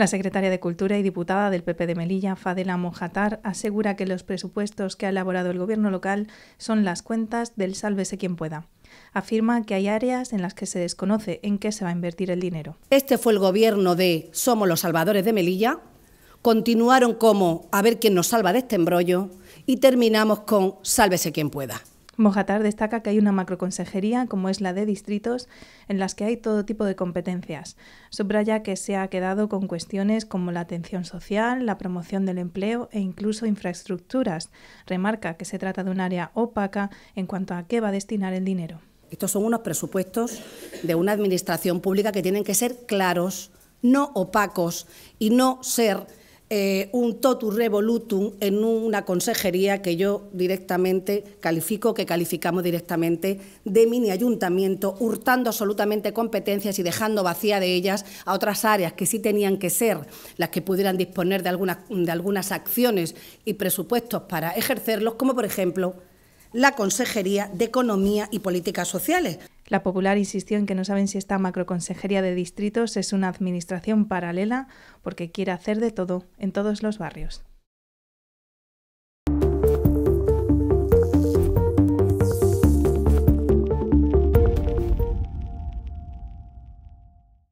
La secretaria de Cultura y diputada del PP de Melilla, Fadela Mojatar, asegura que los presupuestos que ha elaborado el gobierno local son las cuentas del sálvese quien pueda. Afirma que hay áreas en las que se desconoce en qué se va a invertir el dinero. Este fue el gobierno de Somos los Salvadores de Melilla. Continuaron como a ver quién nos salva de este embrollo y terminamos con sálvese quien pueda. Mojatar destaca que hay una macroconsejería, como es la de distritos, en las que hay todo tipo de competencias. Subraya que se ha quedado con cuestiones como la atención social, la promoción del empleo e incluso infraestructuras. Remarca que se trata de un área opaca en cuanto a qué va a destinar el dinero. Estos son unos presupuestos de una administración pública que tienen que ser claros, no opacos y no ser eh, un totus revolutum en una consejería que yo directamente califico, que calificamos directamente de mini ayuntamiento, hurtando absolutamente competencias y dejando vacía de ellas a otras áreas que sí tenían que ser las que pudieran disponer de algunas, de algunas acciones y presupuestos para ejercerlos, como por ejemplo la Consejería de Economía y Políticas Sociales. La Popular insistió en que no saben si esta macroconsejería de distritos es una administración paralela porque quiere hacer de todo en todos los barrios.